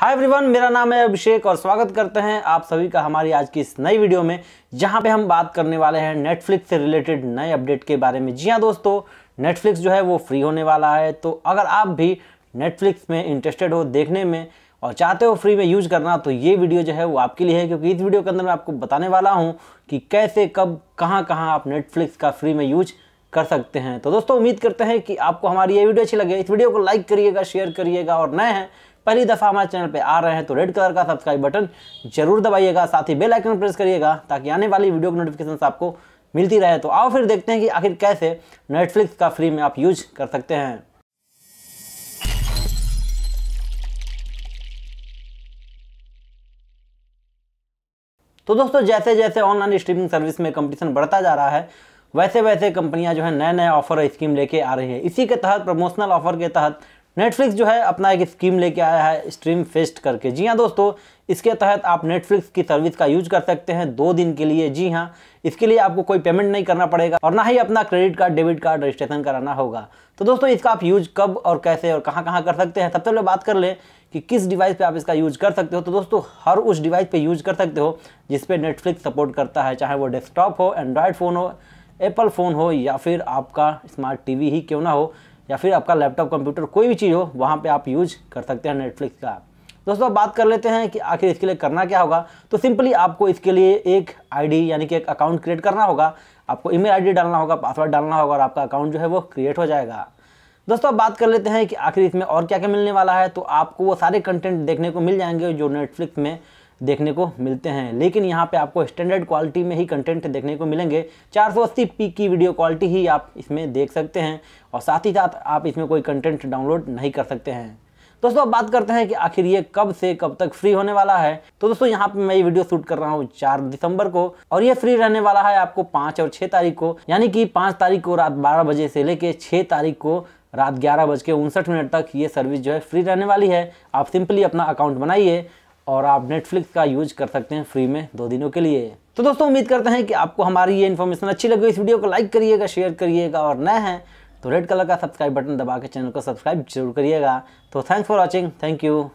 hi everyone मेरा नाम है अभिषेक और स्वागत करते हैं आप सभी का हमारी आज की इस नई वीडियो में जहां पे हम बात करने वाले हैं नेटफ्लिक्स से रिलेटेड नए अपडेट के बारे में जी हां दोस्तों नेटफ्लिक्स जो है वो फ्री होने वाला है तो अगर आप भी नेटफ्लिक्स में इंटरेस्टेड हो देखने में और चाहते हो फ्री में यूज करना तो ये वीडियो जो है वो आपके लिए है क्योंकि इस वीडियो के अंदर मैं आपको बताने वाला हूँ कि कैसे कब कहाँ कहाँ आप नेटफ्लिक्स का फ्री में यूज़ कर सकते हैं तो दोस्तों उम्मीद करते हैं कि आपको हमारी ये वीडियो अच्छी लगे इस वीडियो को लाइक करिएगा शेयर करिएगा और नए हैं पहली दफ़ा हमारे चैनल पे आ रहे हैं तो रेड कलर का सब्सक्राइब बटन जरूर दबाइएगा साथ ही बेल आइकन प्रेस करिएगा ताकि आने वाली वीडियो की नोटिफिकेशन आपको मिलती रहे तो आओ फिर देखते हैं कि आखिर कैसे नेटफ्लिक्स का फ्री में आप यूज कर सकते हैं तो दोस्तों जैसे जैसे ऑनलाइन स्ट्रीमिंग सर्विस में कंपटीशन बढ़ता जा रहा है वैसे वैसे कंपनियां जो है नए नए ऑफर और स्कीम लेके आ रही हैं इसी के तहत प्रमोशनल ऑफर के तहत नेटफ्लिक्स जो है अपना एक स्कीम लेके आया है स्ट्रीम फेस्ट करके जी हाँ दोस्तों इसके तहत आप नेटफ्लिक्स की सर्विस का यूज कर सकते हैं दो दिन के लिए जी हाँ इसके लिए आपको कोई पेमेंट नहीं करना पड़ेगा और ना ही अपना credit card debit card registration कराना होगा तो दोस्तों इसका आप यूज कब और कैसे और कहाँ कहाँ कर सकते हैं सबसे पहले बात कर लें कि किस डिवाइस पे आप इसका यूज कर सकते हो तो दोस्तों हर उस डिवाइस पे यूज कर सकते हो जिस पे नेटफ्लिक्स सपोर्ट करता है चाहे वो डेस्कटॉप हो एंड्रॉयड फ़ोन हो एप्पल फ़ोन हो या फिर आपका स्मार्ट टीवी ही क्यों ना हो या फिर आपका लैपटॉप कंप्यूटर कोई भी चीज़ हो वहाँ पर आप यूज कर सकते हैं नेटफ्लिक्स का दोस्तों बात कर लेते हैं कि आखिर इसके लिए करना क्या होगा तो सिंपली आपको इसके लिए एक आईडी यानी कि एक अकाउंट क्रिएट करना होगा आपको ईमेल आईडी डालना होगा पासवर्ड डालना होगा और आपका अकाउंट जो है वो क्रिएट हो जाएगा दोस्तों आप बात कर लेते हैं कि आखिर इसमें और क्या क्या मिलने वाला है तो आपको वो सारे कंटेंट देखने को मिल जाएंगे जो नेटफ्लिक्स में देखने को मिलते हैं लेकिन यहाँ पे आपको स्टैंडर्ड क्वालिटी में ही कंटेंट देखने को मिलेंगे 480 पी की वीडियो क्वालिटी ही आप इसमें देख सकते हैं और साथ ही साथ आप इसमें कोई कंटेंट डाउनलोड नहीं कर सकते हैं दोस्तों अब बात करते हैं कि आखिर ये कब से कब तक फ्री होने वाला है तो दोस्तों यहाँ पे मैं ये वीडियो शूट कर रहा हूँ चार दिसंबर को और ये फ्री रहने वाला है आपको पाँच और छः तारीख को यानी कि पाँच तारीख को रात बारह बजे से लेके छः तारीख को रात ग्यारह बज के उनसठ मिनट तक ये सर्विस जो है फ्री रहने वाली है आप सिंपली अपना अकाउंट बनाइए और आप नेटफ्लिक्स का यूज कर सकते हैं फ्री में दो दिनों के लिए तो दोस्तों उम्मीद करते हैं कि आपको हमारी ये इन्फॉर्मेशन अच्छी लगी इस वीडियो को लाइक करिएगा शेयर करिएगा और नए हैं तो रेड कलर का सब्सक्राइब बटन दबा के चैनल को सब्सक्राइब जरूर करिएगा तो thanks for watching thank you